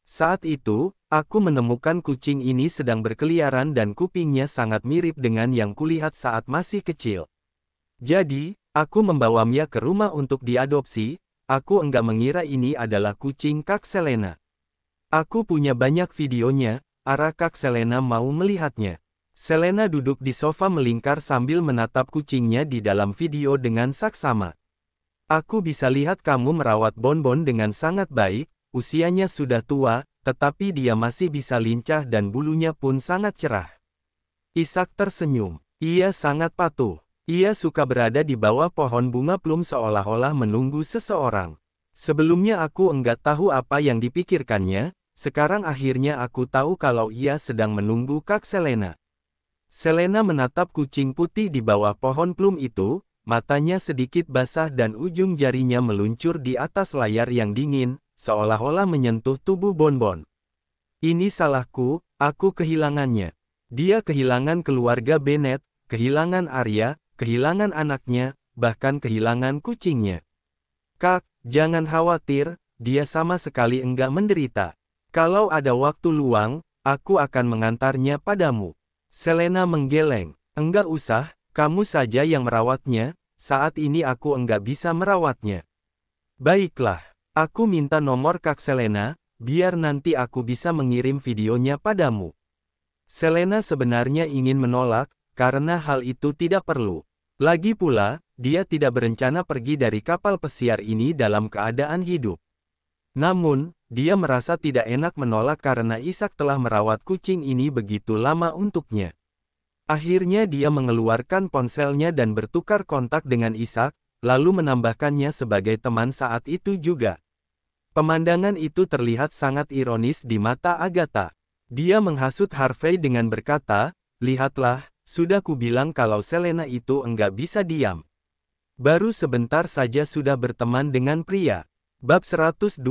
Saat itu, aku menemukan kucing ini sedang berkeliaran dan kupingnya sangat mirip dengan yang kulihat saat masih kecil. Jadi, Aku membawa Mia ke rumah untuk diadopsi, aku enggak mengira ini adalah kucing Kak Selena. Aku punya banyak videonya, arah Kak Selena mau melihatnya. Selena duduk di sofa melingkar sambil menatap kucingnya di dalam video dengan saksama. Aku bisa lihat kamu merawat Bonbon dengan sangat baik, usianya sudah tua, tetapi dia masih bisa lincah dan bulunya pun sangat cerah. Isak tersenyum. Ia sangat patuh. Ia suka berada di bawah pohon bunga plum seolah-olah menunggu seseorang. Sebelumnya aku enggak tahu apa yang dipikirkannya, sekarang akhirnya aku tahu kalau ia sedang menunggu Kak Selena. Selena menatap kucing putih di bawah pohon plum itu, matanya sedikit basah dan ujung jarinya meluncur di atas layar yang dingin, seolah-olah menyentuh tubuh Bonbon. Ini salahku, aku kehilangannya. Dia kehilangan keluarga Bennett, kehilangan Arya, kehilangan anaknya, bahkan kehilangan kucingnya. Kak, jangan khawatir, dia sama sekali enggak menderita. Kalau ada waktu luang, aku akan mengantarnya padamu. Selena menggeleng, enggak usah, kamu saja yang merawatnya, saat ini aku enggak bisa merawatnya. Baiklah, aku minta nomor Kak Selena, biar nanti aku bisa mengirim videonya padamu. Selena sebenarnya ingin menolak, karena hal itu tidak perlu. Lagi pula, dia tidak berencana pergi dari kapal pesiar ini dalam keadaan hidup. Namun, dia merasa tidak enak menolak karena Ishak telah merawat kucing ini begitu lama untuknya. Akhirnya dia mengeluarkan ponselnya dan bertukar kontak dengan Ishak, lalu menambahkannya sebagai teman saat itu juga. Pemandangan itu terlihat sangat ironis di mata Agatha. Dia menghasut Harvey dengan berkata, Lihatlah, sudah kubilang kalau Selena itu enggak bisa diam. Baru sebentar saja sudah berteman dengan pria. Bab 120.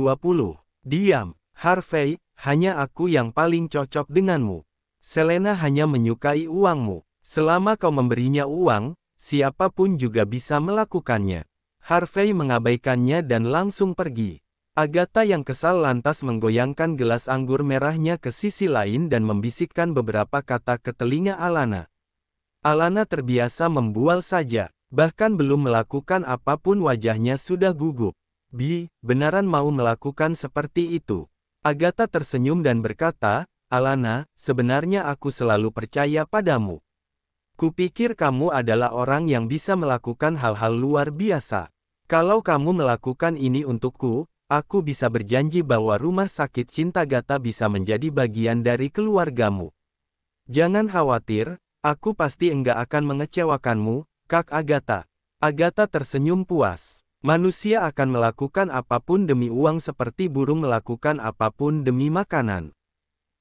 Diam, Harvey, hanya aku yang paling cocok denganmu. Selena hanya menyukai uangmu. Selama kau memberinya uang, siapapun juga bisa melakukannya. Harvey mengabaikannya dan langsung pergi. Agatha yang kesal lantas menggoyangkan gelas anggur merahnya ke sisi lain dan membisikkan beberapa kata ke telinga Alana. Alana terbiasa membual saja, bahkan belum melakukan apapun wajahnya sudah gugup. Bi, benaran mau melakukan seperti itu. Agatha tersenyum dan berkata, Alana, sebenarnya aku selalu percaya padamu. Kupikir kamu adalah orang yang bisa melakukan hal-hal luar biasa. Kalau kamu melakukan ini untukku, aku bisa berjanji bahwa rumah sakit cinta Gata bisa menjadi bagian dari keluargamu. Jangan khawatir, Aku pasti enggak akan mengecewakanmu, Kak Agatha. Agatha tersenyum puas. Manusia akan melakukan apapun demi uang seperti burung melakukan apapun demi makanan.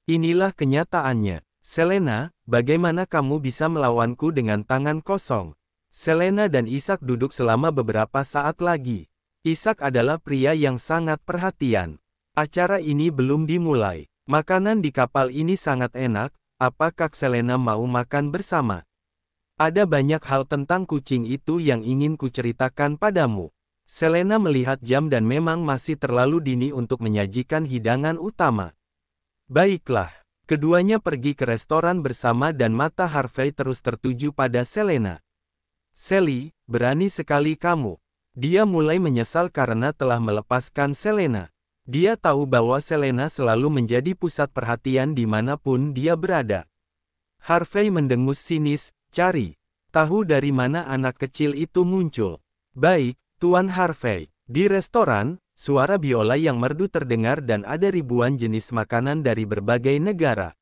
Inilah kenyataannya. Selena, bagaimana kamu bisa melawanku dengan tangan kosong? Selena dan Isaac duduk selama beberapa saat lagi. Isaac adalah pria yang sangat perhatian. Acara ini belum dimulai. Makanan di kapal ini sangat enak, apa Kak Selena mau makan bersama? Ada banyak hal tentang kucing itu yang ingin kuceritakan padamu. Selena melihat jam dan memang masih terlalu dini untuk menyajikan hidangan utama. Baiklah, keduanya pergi ke restoran bersama dan mata Harvey terus tertuju pada Selena. Sally, berani sekali kamu. Dia mulai menyesal karena telah melepaskan Selena. Dia tahu bahwa Selena selalu menjadi pusat perhatian dimanapun dia berada. Harvey mendengus sinis, cari. Tahu dari mana anak kecil itu muncul. Baik, Tuan Harvey. Di restoran, suara biola yang merdu terdengar dan ada ribuan jenis makanan dari berbagai negara.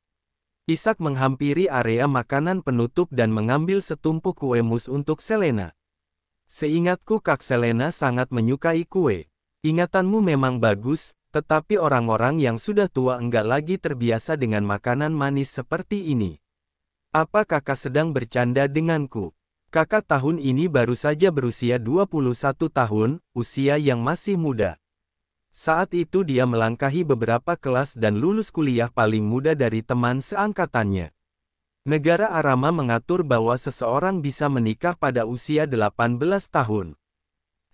Isaac menghampiri area makanan penutup dan mengambil setumpuk kue mus untuk Selena. Seingatku Kak Selena sangat menyukai kue. Ingatanmu memang bagus, tetapi orang-orang yang sudah tua enggak lagi terbiasa dengan makanan manis seperti ini. Apa kakak sedang bercanda denganku? Kakak tahun ini baru saja berusia 21 tahun, usia yang masih muda. Saat itu dia melangkahi beberapa kelas dan lulus kuliah paling muda dari teman seangkatannya. Negara Arama mengatur bahwa seseorang bisa menikah pada usia 18 tahun.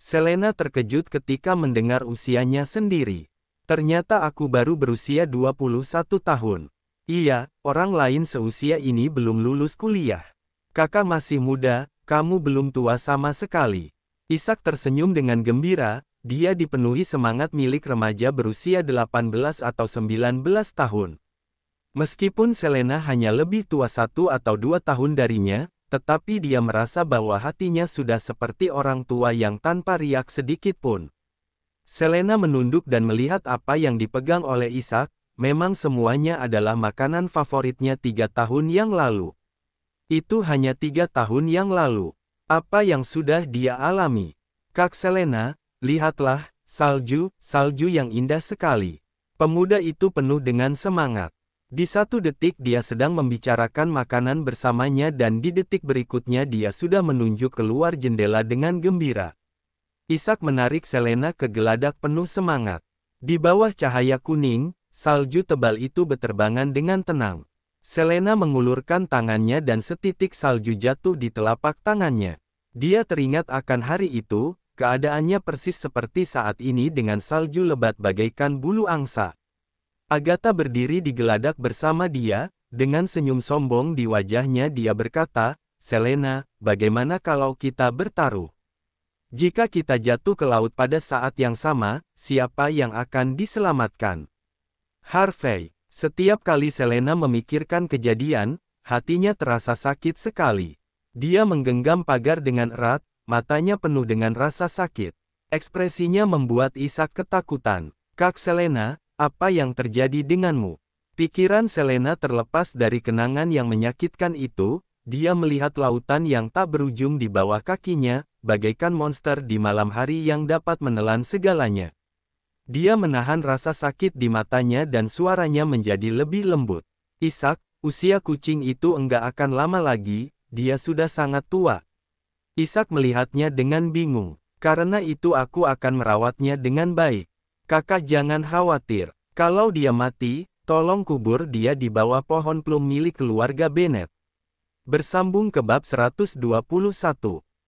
Selena terkejut ketika mendengar usianya sendiri. Ternyata aku baru berusia 21 tahun. Iya, orang lain seusia ini belum lulus kuliah. Kakak masih muda, kamu belum tua sama sekali. Ishak tersenyum dengan gembira, dia dipenuhi semangat milik remaja berusia 18 atau 19 tahun. Meskipun Selena hanya lebih tua satu atau dua tahun darinya, tetapi dia merasa bahwa hatinya sudah seperti orang tua yang tanpa riak sedikit pun. Selena menunduk dan melihat apa yang dipegang oleh Ishak, memang semuanya adalah makanan favoritnya tiga tahun yang lalu. Itu hanya tiga tahun yang lalu. Apa yang sudah dia alami? Kak Selena, lihatlah, salju, salju yang indah sekali. Pemuda itu penuh dengan semangat. Di satu detik dia sedang membicarakan makanan bersamanya dan di detik berikutnya dia sudah menunjuk keluar jendela dengan gembira. Ishak menarik Selena ke geladak penuh semangat. Di bawah cahaya kuning, salju tebal itu beterbangan dengan tenang. Selena mengulurkan tangannya dan setitik salju jatuh di telapak tangannya. Dia teringat akan hari itu, keadaannya persis seperti saat ini dengan salju lebat bagaikan bulu angsa. Agatha berdiri di geladak bersama dia, dengan senyum sombong di wajahnya dia berkata, Selena, bagaimana kalau kita bertaruh? Jika kita jatuh ke laut pada saat yang sama, siapa yang akan diselamatkan? Harvey, setiap kali Selena memikirkan kejadian, hatinya terasa sakit sekali. Dia menggenggam pagar dengan erat, matanya penuh dengan rasa sakit. Ekspresinya membuat Isak ketakutan. Kak Selena, apa yang terjadi denganmu? Pikiran Selena terlepas dari kenangan yang menyakitkan itu, dia melihat lautan yang tak berujung di bawah kakinya, bagaikan monster di malam hari yang dapat menelan segalanya. Dia menahan rasa sakit di matanya dan suaranya menjadi lebih lembut. Isak, usia kucing itu enggak akan lama lagi, dia sudah sangat tua. Isak melihatnya dengan bingung. Karena itu aku akan merawatnya dengan baik. Kakak jangan khawatir, kalau dia mati, tolong kubur dia di bawah pohon plum milik keluarga Bennett. Bersambung ke bab 121.